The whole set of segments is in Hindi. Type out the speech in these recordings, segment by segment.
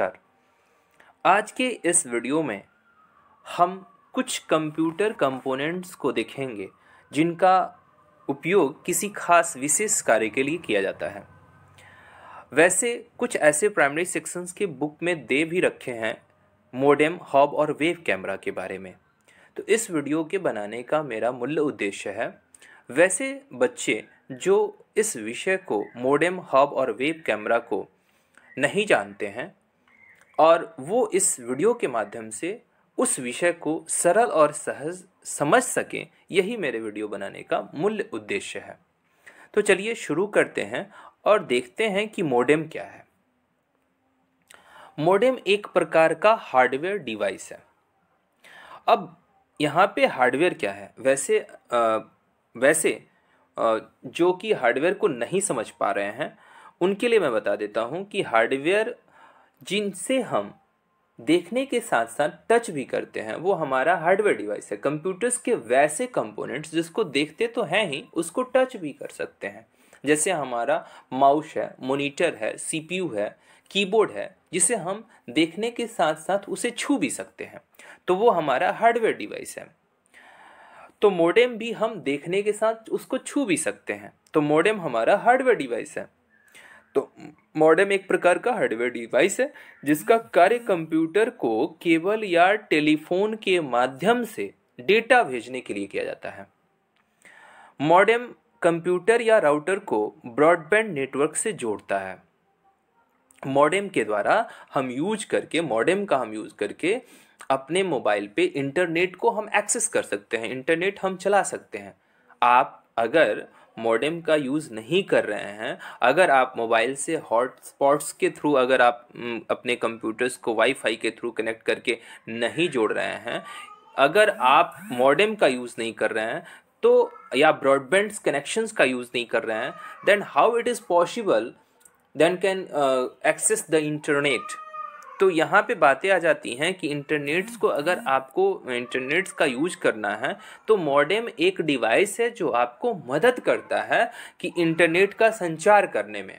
नमस्कार आज के इस वीडियो में हम कुछ कंप्यूटर कंपोनेंट्स को देखेंगे जिनका उपयोग किसी खास विशेष कार्य के लिए किया जाता है वैसे कुछ ऐसे प्राइमरी सेक्शंस के बुक में दे भी रखे हैं मोडेम हॉब और वेव कैमरा के बारे में तो इस वीडियो के बनाने का मेरा मूल उद्देश्य है वैसे बच्चे जो इस विषय को मोडेम हॉब और वेब कैमरा को नहीं जानते हैं और वो इस वीडियो के माध्यम से उस विषय को सरल और सहज समझ सकें यही मेरे वीडियो बनाने का मूल उद्देश्य है तो चलिए शुरू करते हैं और देखते हैं कि मोडेम क्या है मोडेम एक प्रकार का हार्डवेयर डिवाइस है अब यहाँ पे हार्डवेयर क्या है वैसे आ, वैसे आ, जो कि हार्डवेयर को नहीं समझ पा रहे हैं उनके लिए मैं बता देता हूँ कि हार्डवेयर जिनसे हम देखने के साथ साथ टच भी करते हैं वो हमारा हार्डवेयर डिवाइस है कंप्यूटर्स के वैसे कंपोनेंट्स जिसको देखते तो हैं ही उसको टच भी कर सकते हैं जैसे हमारा माउस है मोनीटर है सीपीयू है कीबोर्ड है जिसे हम देखने के साथ साथ उसे छू भी सकते हैं तो वो हमारा हार्डवेयर डिवाइस है तो मोडेम भी हम देखने के साथ उसको छू भी सकते हैं तो मोडेम हमारा हार्डवेयर डिवाइस है तो मॉडेम एक प्रकार का हार्डवेयर डिवाइस है जिसका कार्य कंप्यूटर को केबल या टेलीफोन के माध्यम से डेटा भेजने के लिए किया जाता है मॉडेम कंप्यूटर या राउटर को ब्रॉडबैंड नेटवर्क से जोड़ता है मॉडेम के द्वारा हम यूज करके मॉडेम का हम यूज करके अपने मोबाइल पे इंटरनेट को हम एक्सेस कर सकते हैं इंटरनेट हम चला सकते हैं आप अगर मॉडेम का यूज़ नहीं कर रहे हैं अगर आप मोबाइल से हॉटस्पॉट्स के थ्रू अगर आप अपने कंप्यूटर्स को वाईफाई के थ्रू कनेक्ट करके नहीं जोड़ रहे हैं अगर आप मॉडेम का यूज़ नहीं कर रहे हैं तो या ब्रॉडबैंड कनेक्शंस का यूज़ नहीं कर रहे हैं then how it is possible then can access the internet तो यहाँ पे बातें आ जाती हैं कि इंटरनेट्स को अगर आपको इंटरनेट्स का यूज करना है तो मॉडेम एक डिवाइस है जो आपको मदद करता है कि इंटरनेट का संचार करने में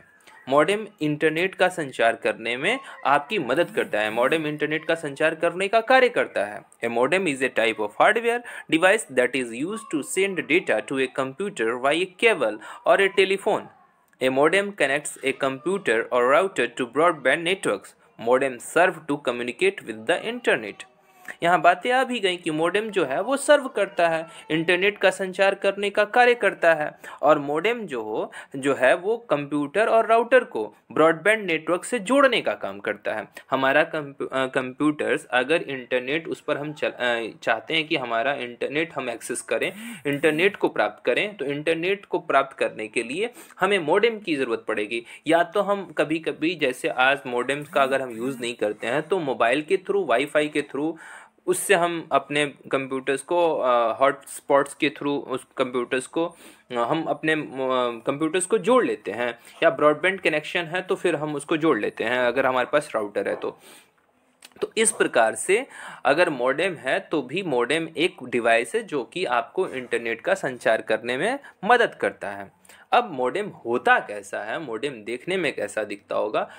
मॉडेम इंटरनेट का संचार करने में आपकी मदद करता है मॉडेम इंटरनेट का संचार करने का कार्य करता है a modem is a type of hardware device that is use to send data to a computer via a cable और a telephone a modem connects a computer और router to broadband networks modem serve to communicate with the internet. यहाँ बातें आ भी गई कि मोडेम जो है वो सर्व करता है इंटरनेट का संचार करने का कार्य करता है और मोडेम जो हो जो है वो कंप्यूटर और राउटर को ब्रॉडबैंड नेटवर्क से जोड़ने का काम करता है हमारा कंप्यूटर्स अगर इंटरनेट उस पर हम चल, चाहते हैं कि हमारा इंटरनेट हम एक्सेस करें इंटरनेट को प्राप्त करें तो इंटरनेट को प्राप्त करने के लिए हमें मोडेम की ज़रूरत पड़ेगी या तो हम कभी कभी जैसे आज मोडेम का अगर हम यूज़ नहीं करते हैं तो मोबाइल के थ्रू वाईफाई के थ्रू उससे हम अपने कंप्यूटर्स को हॉटस्पॉट्स के थ्रू उस कंप्यूटर्स को हम अपने कंप्यूटर्स को जोड़ लेते हैं या ब्रॉडबैंड कनेक्शन है तो फिर हम उसको जोड़ लेते हैं अगर हमारे पास राउटर है तो तो इस प्रकार से अगर मॉडेम है तो भी मॉडेम एक डिवाइस है जो कि आपको इंटरनेट का संचार करने में मदद करता है अब मॉडेम होता कैसा है मॉडेम देखने में कैसा दिखता होगा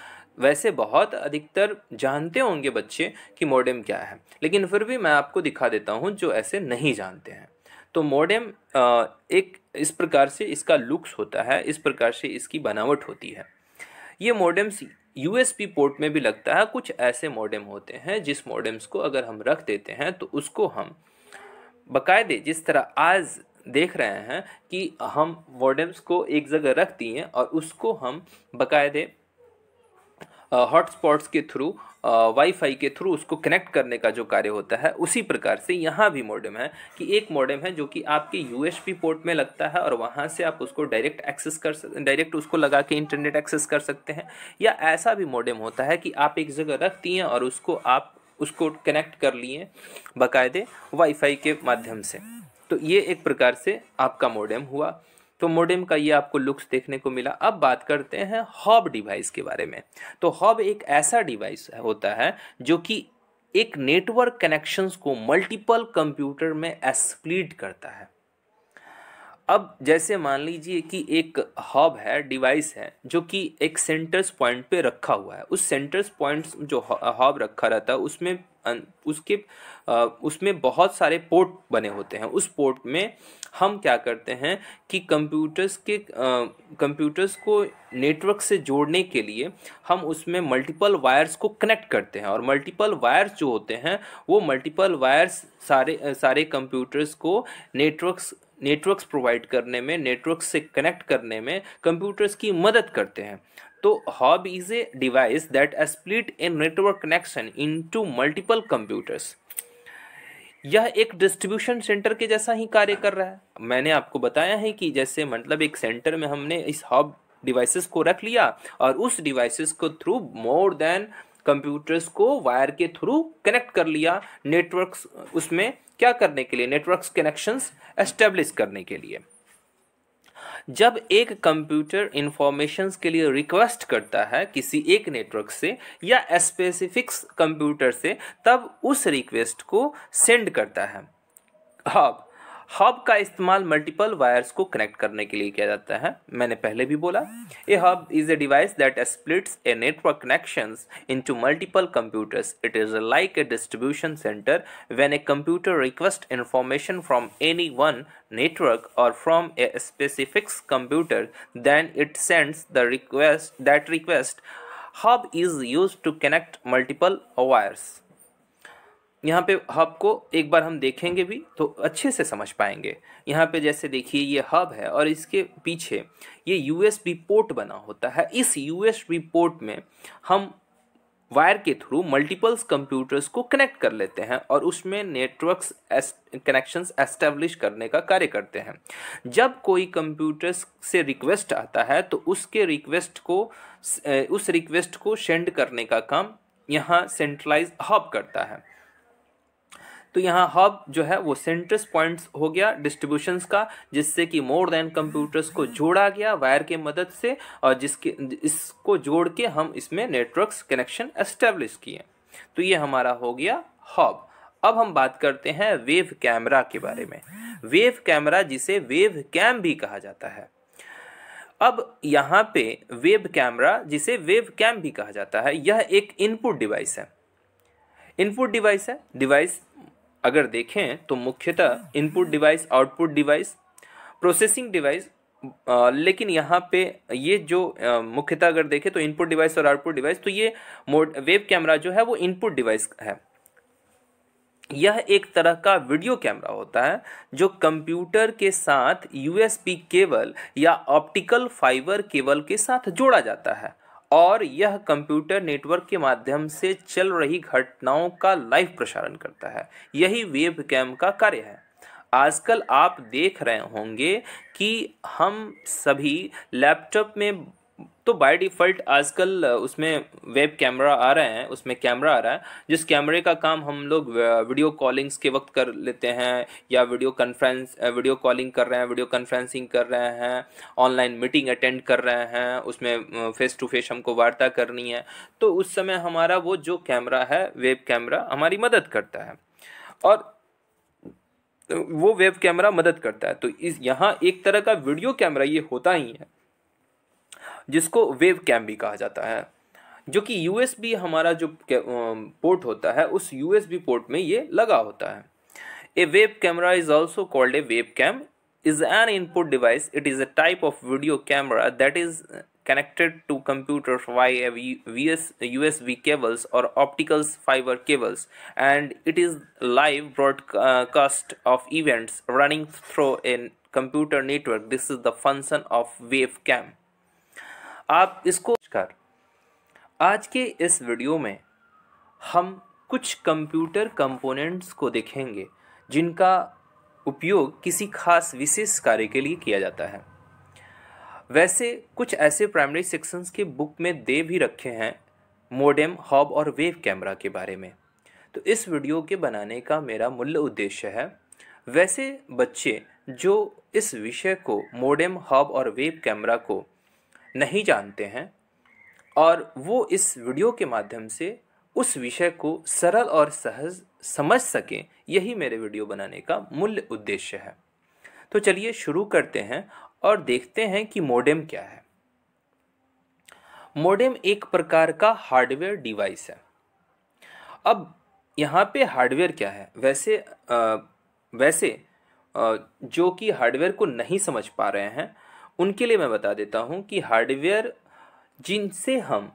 वैसे बहुत अधिकतर जानते होंगे बच्चे कि मोडेम क्या है लेकिन फिर भी मैं आपको दिखा देता हूँ जो ऐसे नहीं जानते हैं तो मोडेम एक इस प्रकार से इसका लुक्स होता है इस प्रकार से इसकी बनावट होती है ये मोडेम्स यूएसपी पोर्ट में भी लगता है कुछ ऐसे मोडेम होते हैं जिस मोडेम्स को अगर हम रख देते हैं तो उसको हम बकायदे जिस तरह आज देख रहे हैं कि हम मोडेम्स को एक जगह रख दिए और उसको हम बकायदे हॉटस्पॉट्स के थ्रू वाईफाई के थ्रू उसको कनेक्ट करने का जो कार्य होता है उसी प्रकार से यहाँ भी मॉडेम है कि एक मॉडेम है जो कि आपके यूएसपी पोर्ट में लगता है और वहाँ से आप उसको डायरेक्ट एक्सेस कर डायरेक्ट उसको लगा के इंटरनेट एक्सेस कर सकते हैं या ऐसा भी मॉडेम होता है कि आप एक जगह रखती हैं और उसको आप उसको कनेक्ट कर लिए बाकायदे वाईफाई के माध्यम से तो ये एक प्रकार से आपका मॉडेम हुआ तो मोडेम का ये आपको लुक्स देखने को मिला अब बात करते हैं हॉब डिवाइस के बारे में तो हॉब एक ऐसा डिवाइस होता है जो कि एक नेटवर्क कनेक्शंस को मल्टीपल कंप्यूटर में एस्प्लीट करता है अब जैसे मान लीजिए कि एक हब है डिवाइस है जो कि एक सेंटर्स पॉइंट पे रखा हुआ है उस सेंटर्स पॉइंट्स जो हब रखा रहता है उसमें उसके उसमें बहुत सारे पोर्ट बने होते हैं उस पोर्ट में हम क्या करते हैं कि कंप्यूटर्स के कंप्यूटर्स को नेटवर्क से जोड़ने के लिए हम उसमें मल्टीपल वायर्स को कनेक्ट करते हैं और मल्टीपल वायर्स जो होते हैं वो मल्टीपल वायर्स सारे सारे कंप्यूटर्स को नेटवर्क्स नेटवर्क्स प्रोवाइड करने में नेटवर्क से कनेक्ट करने में कंप्यूटर्स की मदद करते हैं तो hub is a device that split a network connection to multiple computers यह एक डिस्ट्रीब्यूशन सेंटर के जैसा ही कार्य कर रहा है मैंने आपको बताया है कि जैसे मतलब एक सेंटर में हमने इस हब डिवाइसेस को रख लिया और उस डिवाइसेस को थ्रू मोर देन कंप्यूटर्स को वायर के थ्रू कनेक्ट कर लिया नेटवर्क्स उसमें क्या करने के लिए नेटवर्क्स कनेक्शंस एस्टेब्लिश करने के लिए जब एक कंप्यूटर इंफॉर्मेशन के लिए रिक्वेस्ट करता है किसी एक नेटवर्क से या स्पेसिफिक कंप्यूटर से तब उस रिक्वेस्ट को सेंड करता है अब हब का इस्तेमाल मल्टीपल वायर्स को कनेक्ट करने के लिए किया जाता है मैंने पहले भी बोला a hub is a device that splits a network into multiple computers it is like a distribution centre when a computer request information from any one network और from a specific computer then it sends the request that request hub is use to connect multiple wires यहाँ पे हब को एक बार हम देखेंगे भी तो अच्छे से समझ पाएंगे यहाँ पे जैसे देखिए ये हब है और इसके पीछे ये यू एस पोर्ट बना होता है इस यू एस पोर्ट में हम वायर के थ्रू मल्टीपल्स कंप्यूटर्स को कनेक्ट कर लेते हैं और उसमें नेटवर्क्स कनेक्शंस एस्टेब्लिश करने का कार्य करते हैं जब कोई कंप्यूटर्स से रिक्वेस्ट आता है तो उसके रिक्वेस्ट को उस रिक्वेस्ट को सेंड करने का काम यहाँ सेंट्रलाइज हब करता है तो यहाँ हब जो है वो सेंट्रस पॉइंट हो गया डिस्ट्रीब्यूशन का जिससे कि मोर देन कंप्यूटर्स को जोड़ा गया वायर के मदद से और जिसके इसको जोड़ के हम इसमें नेटवर्क्स कनेक्शन एस्टेब्लिश किए तो ये हमारा हो गया हब अब हम बात करते हैं वेव कैमरा के बारे में वेव कैमरा जिसे वेव कैम भी कहा जाता है अब यहाँ पे वेब कैमरा जिसे वेव कैम भी कहा जाता है यह एक इनपुट डिवाइस है इनपुट डिवाइस है डिवाइस अगर देखें तो मुख्यतः input device output device processing device लेकिन यहाँ पे ये जो मुख्यतः अगर देखें तो इनपुट डिवाइस और आउटपुट डिवाइस तो ये मोड वेब कैमरा जो है वो इनपुट डिवाइस है यह एक तरह का वीडियो कैमरा होता है जो कंप्यूटर के साथ यूएसपी केबल या ऑप्टिकल फाइबर केबल के साथ जोड़ा जाता है और यह कंप्यूटर नेटवर्क के माध्यम से चल रही घटनाओं का लाइव प्रसारण करता है यही वेब कैम का कार्य है आजकल आप देख रहे होंगे कि हम सभी लैपटॉप में तो बाय डिफ़ॉल्ट आजकल उसमें वेब कैमरा आ रहे हैं उसमें कैमरा आ रहा है जिस कैमरे का काम हम लोग वीडियो कॉलिंग्स के वक्त कर लेते हैं या वीडियो कॉन्फ्रेंस वीडियो कॉलिंग कर रहे हैं वीडियो कॉन्फ्रेंसिंग कर रहे हैं ऑनलाइन मीटिंग अटेंड कर रहे हैं उसमें फेस टू फेस हमको वार्ता करनी है तो उस समय हमारा वो जो कैमरा है वेब कैमरा हमारी मदद करता है और वो वेब कैमरा मदद करता है तो इस यहाँ एक तरह का वीडियो कैमरा ये होता ही है जिसको वेव कैम भी कहा जाता है जो कि यू हमारा जो पोर्ट होता है उस यू पोर्ट में ये लगा होता है a web camera is also called a web cam is an input device it is a type of video camera that is connected to computer via a V S U S V cables और opticals fibre cables and it is live broadcast of events running through a computer network this is the function of web cam आप इसको कर आज के इस वीडियो में हम कुछ कंप्यूटर कंपोनेंट्स को देखेंगे जिनका उपयोग किसी खास विशेष कार्य के लिए किया जाता है वैसे कुछ ऐसे प्राइमरी सेक्शंस के बुक में दे भी रखे हैं मोडेम हॉब और वेव कैमरा के बारे में तो इस वीडियो के बनाने का मेरा मूल उद्देश्य है वैसे बच्चे जो इस विषय को मोडेम हॉब और वेव कैमरा को नहीं जानते हैं और वो इस वीडियो के माध्यम से उस विषय को सरल और सहज समझ सकें यही मेरे वीडियो बनाने का मूल उद्देश्य है तो चलिए शुरू करते हैं और देखते हैं कि मोडेम क्या है मोडेम एक प्रकार का हार्डवेयर डिवाइस है अब यहाँ पे हार्डवेयर क्या है वैसे आ, वैसे आ, जो कि हार्डवेयर को नहीं समझ पा रहे हैं उनके लिए मैं बता देता हूँ कि हार्डवेयर जिनसे हम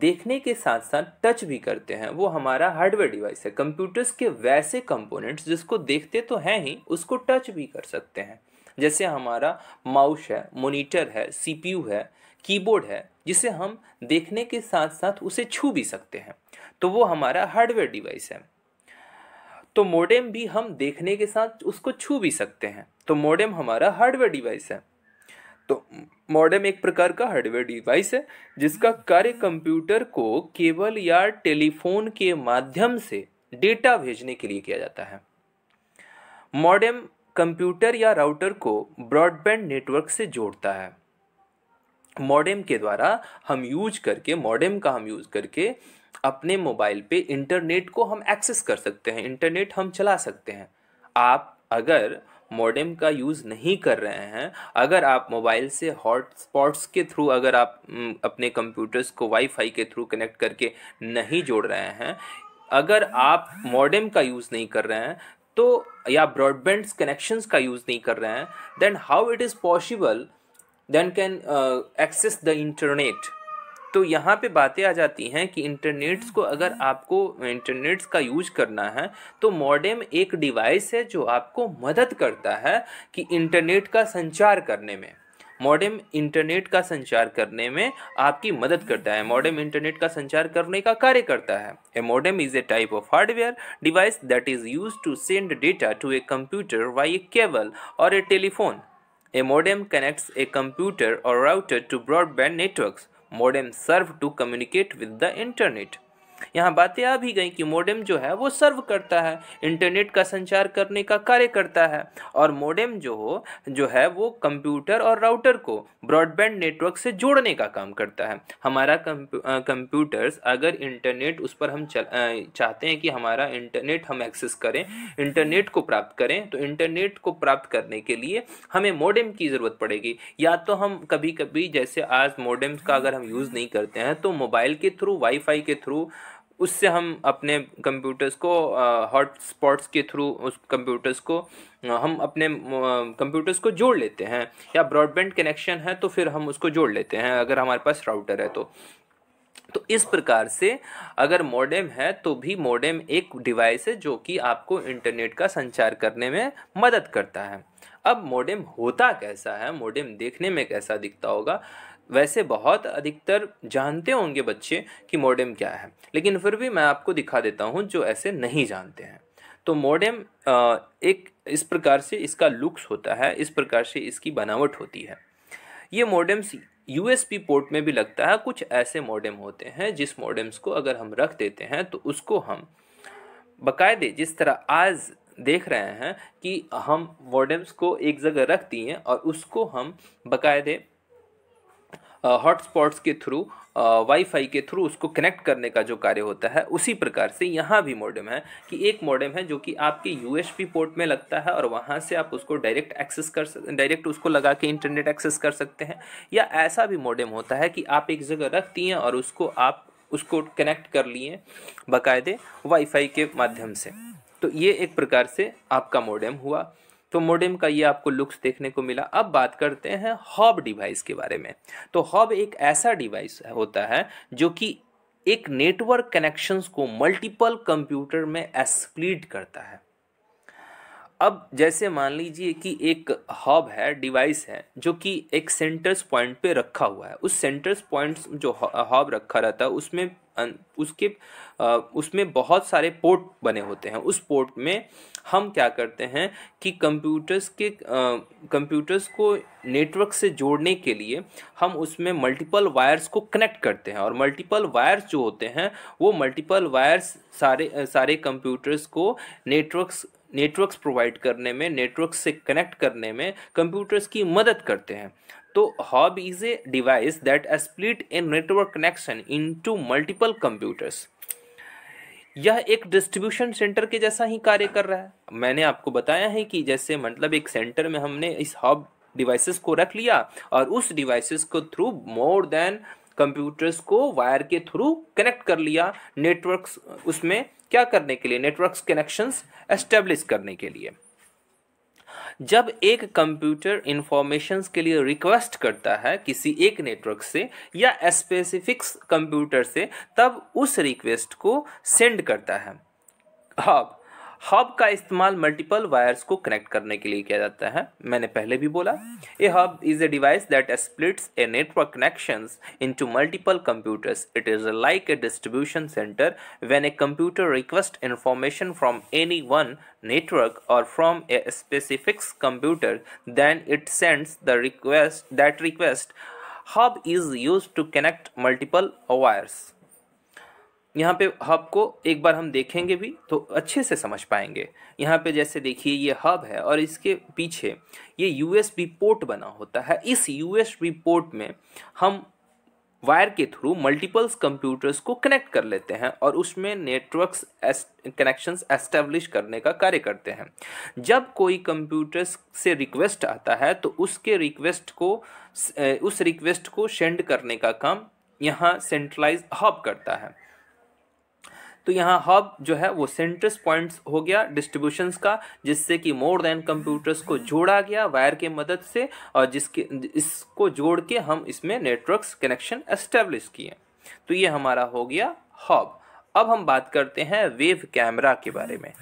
देखने के साथ साथ टच भी करते हैं वो हमारा हार्डवेयर डिवाइस है कंप्यूटर्स के वैसे कंपोनेंट्स जिसको देखते तो हैं ही उसको टच भी कर सकते हैं जैसे हमारा माउस है मोनीटर है सीपीयू है कीबोर्ड है जिसे हम देखने के साथ साथ उसे छू भी सकते हैं तो वो हमारा हार्डवेयर डिवाइस है तो मोडेम भी हम देखने के साथ उसको छू भी सकते हैं तो मोडेम हमारा हार्डवेयर डिवाइस है तो मॉडेम एक प्रकार का हार्डवेयर डिवाइस है जिसका कार्य कंप्यूटर को केबल या टेलीफोन के माध्यम से डेटा भेजने के लिए किया जाता है मॉडेम कंप्यूटर या राउटर को ब्रॉडबैंड नेटवर्क से जोड़ता है मॉडेम के द्वारा हम यूज करके मॉडेम का हम यूज करके अपने मोबाइल पे इंटरनेट को हम एक्सेस कर सकते हैं इंटरनेट हम चला सकते हैं आप अगर मॉडेम का यूज़ नहीं कर रहे हैं अगर आप मोबाइल से हॉटस्पॉट्स के थ्रू अगर आप अपने कंप्यूटर्स को वाईफाई के थ्रू कनेक्ट करके नहीं जोड़ रहे हैं अगर आप मॉडेम का यूज़ नहीं कर रहे हैं तो या ब्रॉडबैंड कनेक्शंस का यूज़ नहीं कर रहे हैं then how it is possible then can access the internet तो यहाँ पे बातें आ जाती हैं कि इंटरनेट्स को अगर आपको इंटरनेट्स का यूज करना है तो मॉडेम एक डिवाइस है जो आपको मदद करता है कि इंटरनेट का संचार करने में मॉडेम इंटरनेट का संचार करने में आपकी मदद करता है मॉडेम इंटरनेट का संचार करने का कार्य करता है a modem is a type of hardware device that is use to send data to a computer via a cable और a telephone a modem connects a computer और router to broadband networks modem serve to communicate with the internet. यहाँ बातें आ भी गई कि मोडेम जो है वो सर्व करता है इंटरनेट का संचार करने का कार्य करता है और मोडेम जो हो जो है वो कंप्यूटर और राउटर को ब्रॉडबैंड नेटवर्क से जोड़ने का काम करता है हमारा कंप्यूटर्स अगर इंटरनेट उस पर हम चल, चाहते हैं कि हमारा इंटरनेट हम एक्सेस करें इंटरनेट को प्राप्त करें तो इंटरनेट को प्राप्त करने के लिए हमें मोडेम की ज़रूरत पड़ेगी या तो हम कभी कभी जैसे आज मोडेम का अगर हम यूज़ नहीं करते हैं तो मोबाइल के थ्रू वाईफाई के थ्रू उससे हम अपने कंप्यूटर्स को हॉट स्पॉट्स के थ्रू उस कंप्यूटर्स को हम अपने कंप्यूटर्स को जोड़ लेते हैं या ब्रॉडबैंड कनेक्शन है तो फिर हम उसको जोड़ लेते हैं अगर हमारे पास राउटर है तो तो इस प्रकार से अगर मॉडेम है तो भी मॉडेम एक डिवाइस है जो कि आपको इंटरनेट का संचार करने में मदद करता है अब मॉडेम होता कैसा है मॉडेम देखने में कैसा दिखता होगा वैसे बहुत अधिकतर जानते होंगे बच्चे कि मोडेम क्या है लेकिन फिर भी मैं आपको दिखा देता हूँ जो ऐसे नहीं जानते हैं तो मोडेम एक इस प्रकार से इसका लुक्स होता है इस प्रकार से इसकी बनावट होती है ये मोडेम्स यू पोर्ट में भी लगता है कुछ ऐसे मोडेम होते हैं जिस मोडेम्स को अगर हम रख देते हैं तो उसको हम बकायदे जिस तरह आज देख रहे हैं कि हम मोडेम्स को एक जगह रख दिए और उसको हम बकायदे हॉटस्पॉट्स के थ्रू वाईफाई के थ्रू उसको कनेक्ट करने का जो कार्य होता है उसी प्रकार से यहाँ भी मॉडेम है कि एक मॉडेम है जो कि आपके यू पोर्ट में लगता है और वहाँ से आप उसको डायरेक्ट एक्सेस कर डायरेक्ट उसको लगा के इंटरनेट एक्सेस कर सकते हैं या ऐसा भी मॉडेम होता है कि आप एक जगह रख दिए और उसको आप उसको कनेक्ट कर लिए बाकायदे वाईफाई के माध्यम से तो ये एक प्रकार से आपका मॉडेम हुआ तो मोडेम का ये आपको लुक्स देखने को मिला अब बात करते हैं हॉब डिवाइस के बारे में तो हॉब एक ऐसा डिवाइस होता है जो कि एक नेटवर्क कनेक्शंस को मल्टीपल कंप्यूटर में एक्सप्लीट करता है अब जैसे मान लीजिए कि एक हब है डिवाइस है जो कि एक सेंटर्स पॉइंट पे रखा हुआ है उस सेंटर्स पॉइंट जो हब रखा रहता है उसमें उसके उसमें बहुत सारे पोर्ट बने होते हैं उस पोर्ट में हम क्या करते हैं कि कंप्यूटर्स के कंप्यूटर्स को नेटवर्क से जोड़ने के लिए हम उसमें मल्टीपल वायर्स को कनेक्ट करते हैं और मल्टीपल वायर्स जो होते हैं वो मल्टीपल वायर्स सारे सारे कंप्यूटर्स को नेटवर्क्स नेटवर्क्स प्रोवाइड करने में नेटवर्क से कनेक्ट करने में कंप्यूटर्स की मदद करते हैं तो hub is a device that split a network connection to multiple computers यह एक डिस्ट्रीब्यूशन सेंटर के जैसा ही कार्य कर रहा है मैंने आपको बताया है कि जैसे मतलब एक सेंटर में हमने इस हॉब डिवाइसेस को रख लिया और उस डिवाइसेस को थ्रू मोर देन कंप्यूटर्स को वायर के थ्रू कनेक्ट कर लिया नेटवर्क्स उसमें क्या करने के लिए नेटवर्क्स कनेक्शंस एस्टेब्लिश करने के लिए जब एक कंप्यूटर इंफॉर्मेशन के लिए रिक्वेस्ट करता है किसी एक नेटवर्क से या स्पेसिफिक कंप्यूटर से तब उस रिक्वेस्ट को सेंड करता है अब हब का इस्तेमाल मल्टीपल वायर्स को कनेक्ट करने के लिए किया जाता है मैंने पहले भी बोला a hub is a device that splits a network connections into multiple computers it is like a distribution centre when a computer request information from any one network और from a specifics computer then it sends the request that request hub is use to connect multiple wires यहाँ पे हब को एक बार हम देखेंगे भी तो अच्छे से समझ पाएंगे यहाँ पे जैसे देखिए ये हब है और इसके पीछे ये यू एस पोर्ट बना होता है इस यू एस पोर्ट में हम वायर के थ्रू मल्टीपल्स कंप्यूटर्स को कनेक्ट कर लेते हैं और उसमें नेटवर्क्स कनेक्शंस एस्टेब्लिश करने का कार्य करते हैं जब कोई कंप्यूटर्स से रिक्वेस्ट आता है तो उसके रिक्वेस्ट को उस रिक्वेस्ट को सेंड करने का काम यहाँ सेंट्रलाइज हब करता है तो यहाँ हब जो है वो सेंट्रस पॉइंट्स हो गया डिस्ट्रीब्यूशंस का जिससे कि मोर देन कंप्यूटर्स को जोड़ा गया वायर के मदद से और जिसके इसको जोड़ के हम इसमें नेटवर्क्स कनेक्शन एस्टेब्लिश किए तो ये हमारा हो गया हब अब हम बात करते हैं वेव कैमरा के बारे में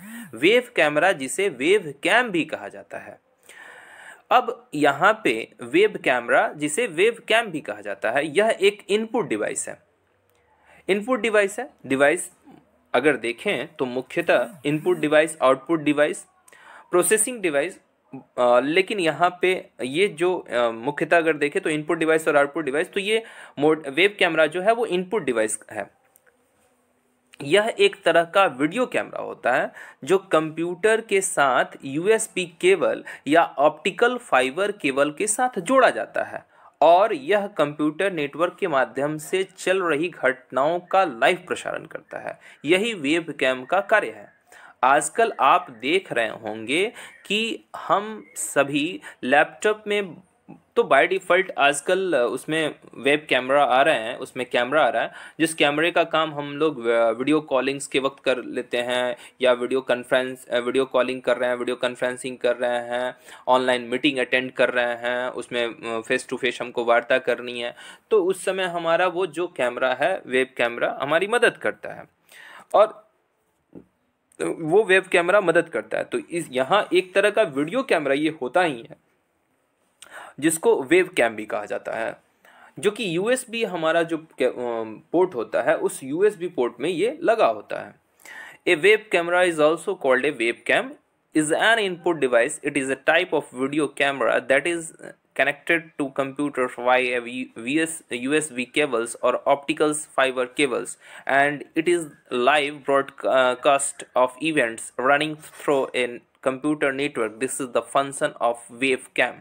वेव कैमरा जिसे वेव कैम भी कहा जाता है अब यहाँ पे वेब कैमरा जिसे वेव कैम भी कहा जाता है यह एक इनपुट डिवाइस है इनपुट डिवाइस है डिवाइस अगर देखें तो मुख्यतः input device output device processing device लेकिन यहाँ पे ये जो मुख्यतः अगर देखें तो इनपुट डिवाइस और आउटपुट डिवाइस तो ये मोड वेब कैमरा जो है वो इनपुट डिवाइस है यह एक तरह का वीडियो कैमरा होता है जो कंप्यूटर के साथ यूएसपी केबल या ऑप्टिकल फाइबर केबल के साथ जोड़ा जाता है और यह कंप्यूटर नेटवर्क के माध्यम से चल रही घटनाओं का लाइव प्रसारण करता है यही वेब कैम का कार्य है आजकल आप देख रहे होंगे कि हम सभी लैपटॉप में तो बाय डिफ़ॉल्ट आजकल उसमें वेब कैमरा आ रहे हैं उसमें कैमरा आ रहा है जिस कैमरे का काम हम लोग वीडियो कॉलिंग्स के वक्त कर लेते हैं या वीडियो कॉन्फ्रेंस वीडियो कॉलिंग कर रहे हैं वीडियो कॉन्फ्रेंसिंग कर रहे हैं ऑनलाइन मीटिंग अटेंड कर रहे हैं उसमें फ़ेस टू फेस हमको वार्ता करनी है तो उस समय हमारा वो जो कैमरा है वेब कैमरा हमारी मदद करता है और वो वेब कैमरा मदद करता है तो इस यहाँ एक तरह का वीडियो कैमरा ये होता ही है जिसको वेव कैम भी कहा जाता है जो कि यू हमारा जो पोर्ट होता है उस यू पोर्ट में ये लगा होता है a web camera is also called a web cam is an input device it is a type of video camera that is connected to computer via a V S U S V cables और opticals fibre cables and it is live broadcast of events running through a computer network this is the function of web cam